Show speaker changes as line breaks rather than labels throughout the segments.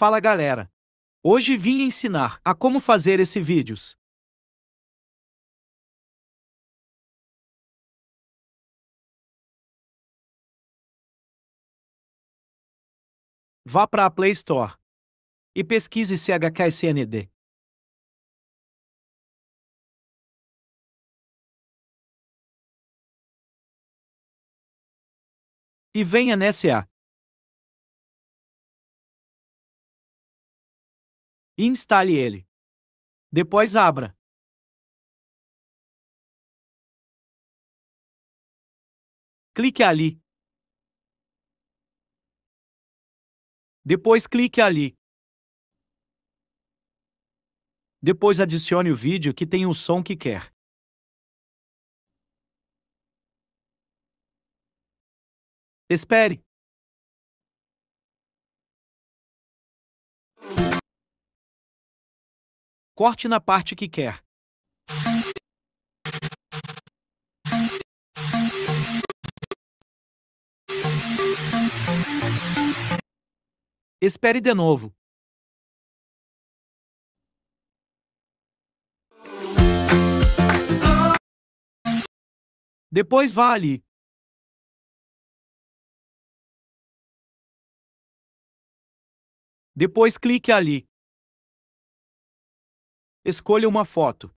Fala galera! Hoje vim ensinar a como fazer esse vídeos. Vá para a Play Store e pesquise CHKSND. E venha nessa instale ele. Depois abra. Clique ali. Depois clique ali. Depois adicione o vídeo que tem o som que quer. Espere corte na parte que quer. Espere de novo. Depois vá ali. Depois clique ali. Escolha uma foto.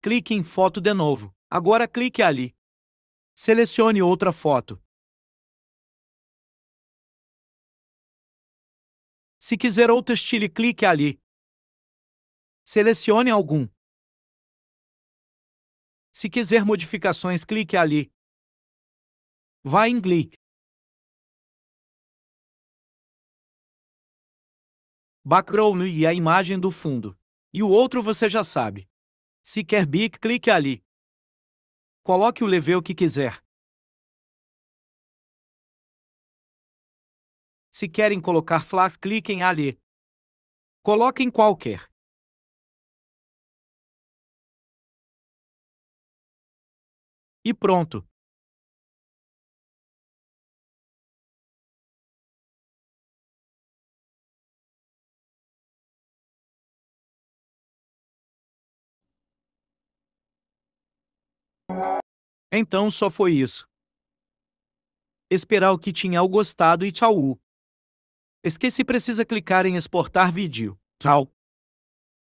Clique em Foto de novo. Agora clique ali. Selecione outra foto. Se quiser outro estilo, clique ali. Selecione algum. Se quiser modificações, clique ali. Vá em Glick. background e a imagem do fundo. E o outro você já sabe. Se quer big clique ali. Coloque o level que quiser. Se querem colocar flash, cliquem ali. Coloquem qualquer. E pronto. Então só foi isso. Esperar o que tinha gostado e tchau. Esqueci precisa clicar em exportar vídeo. Tchau.